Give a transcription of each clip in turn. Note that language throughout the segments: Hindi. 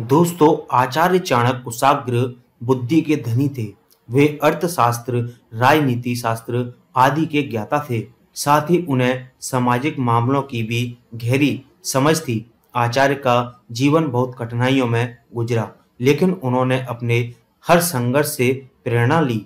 दोस्तों आचार्य चाणक्य कुशाग्र बुद्धि के धनी थे वे अर्थशास्त्र राजनीति शास्त्र आदि के ज्ञाता थे साथ ही उन्हें सामाजिक मामलों की भी गहरी समझ थी आचार्य का जीवन बहुत कठिनाइयों में गुजरा लेकिन उन्होंने अपने हर संघर्ष से प्रेरणा ली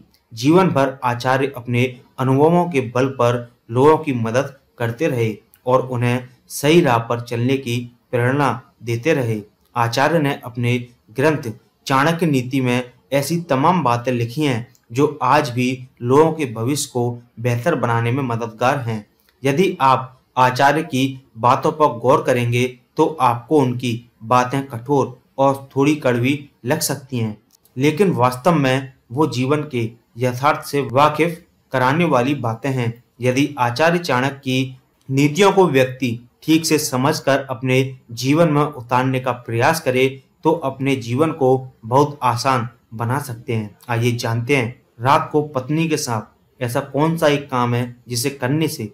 जीवन भर आचार्य अपने अनुभवों के बल पर लोगों की मदद करते रहे और उन्हें सही राह पर चलने की प्रेरणा देते रहे आचार्य ने अपने ग्रंथ चाणक्य नीति में ऐसी तमाम बातें लिखी हैं जो आज भी लोगों के भविष्य को बेहतर बनाने में मददगार हैं यदि आप आचार्य की बातों पर गौर करेंगे तो आपको उनकी बातें कठोर और थोड़ी कड़वी लग सकती हैं लेकिन वास्तव में वो जीवन के यथार्थ से वाकिफ कराने वाली बातें हैं यदि आचार्य चाणक्य की नीतियों को व्यक्ति ठीक से समझकर अपने जीवन में उतारने का प्रयास करें तो अपने जीवन को बहुत आसान बना सकते हैं आइए जानते हैं रात को पत्नी के साथ ऐसा कौन सा एक काम है जिसे करने से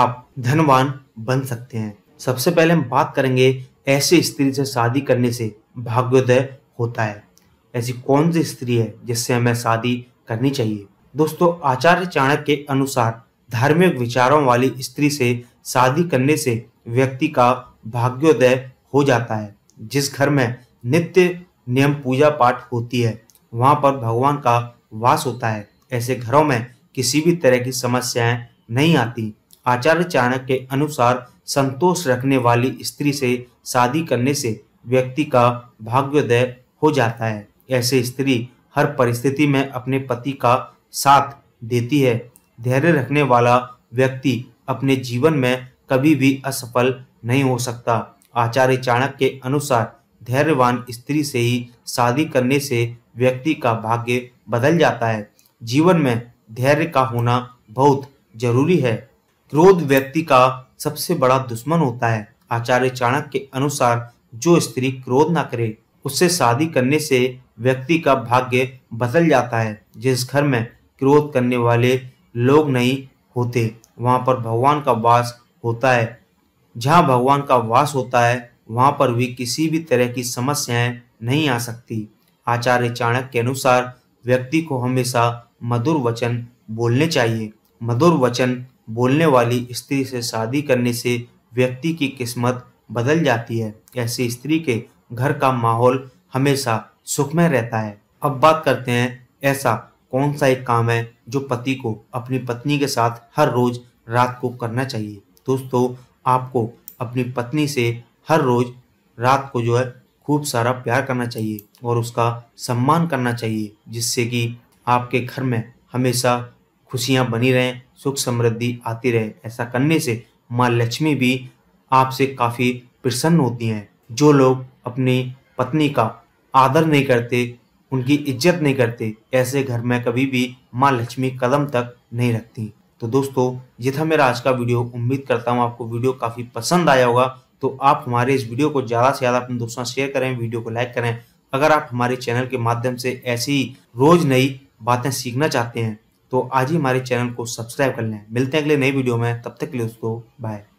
आप धनवान बन सकते हैं सबसे पहले हम बात करेंगे ऐसे स्त्री से शादी करने से भाग्योदय होता है ऐसी कौन सी स्त्री है जिससे हमें शादी करनी चाहिए दोस्तों आचार्य चाणक्य के अनुसार धार्मिक विचारों वाली स्त्री से शादी करने से व्यक्ति का भाग्योदय हो जाता है जिस घर में नित्य नियम पूजा पाठ होती है वहां पर भगवान का वास होता है ऐसे घरों में किसी भी तरह की समस्याएं नहीं आती आचार्य चाणक्य के अनुसार संतोष रखने वाली स्त्री से शादी करने से व्यक्ति का भाग्योदय हो जाता है ऐसे स्त्री हर परिस्थिति में अपने पति का साथ देती है धैर्य रखने वाला व्यक्ति अपने जीवन में कभी भी असफल नहीं हो सकता आचार्य चाणक्य के अनुसार धैर्यवान स्त्री से ही शादी करने से व्यक्ति का भाग्य बदल जाता है जीवन में धैर्य का होना बहुत जरूरी है क्रोध व्यक्ति का सबसे बड़ा दुश्मन होता है आचार्य चाणक्य के अनुसार जो स्त्री क्रोध ना करे उससे शादी करने से व्यक्ति का भाग्य बदल जाता है जिस घर में क्रोध करने वाले लोग नहीं होते वहाँ पर भगवान का वास होता है जहाँ भगवान का वास होता है वहाँ पर भी किसी भी तरह की समस्याएं नहीं आ सकती आचार्य चाणक्य के अनुसार व्यक्ति को हमेशा मधुर वचन बोलने चाहिए मधुर वचन बोलने वाली स्त्री से शादी करने से व्यक्ति की किस्मत बदल जाती है ऐसी स्त्री के घर का माहौल हमेशा सुखमय रहता है अब बात करते हैं ऐसा कौन सा एक काम है जो पति को अपनी पत्नी के साथ हर रोज रात को करना चाहिए दोस्तों आपको अपनी पत्नी से हर रोज रात को जो है खूब सारा प्यार करना चाहिए और उसका सम्मान करना चाहिए जिससे कि आपके घर में हमेशा खुशियाँ बनी रहें सुख समृद्धि आती रहे ऐसा करने से माँ लक्ष्मी भी आपसे काफ़ी प्रसन्न होती हैं जो लोग अपनी पत्नी का आदर नहीं करते उनकी इज्जत नहीं करते ऐसे घर में कभी भी माँ लक्ष्मी कदम तक नहीं रखती तो दोस्तों ये था मेरा आज का वीडियो उम्मीद करता हूँ आपको वीडियो काफ़ी पसंद आया होगा तो आप हमारे इस वीडियो को ज़्यादा से ज़्यादा अपने दोस्तों शेयर करें वीडियो को लाइक करें अगर आप हमारे चैनल के माध्यम से ऐसी रोज़ नई बातें सीखना चाहते हैं तो आज ही हमारे चैनल को सब्सक्राइब कर लें मिलते हैं अगले नई वीडियो में तब तक के लिए दोस्तों बाय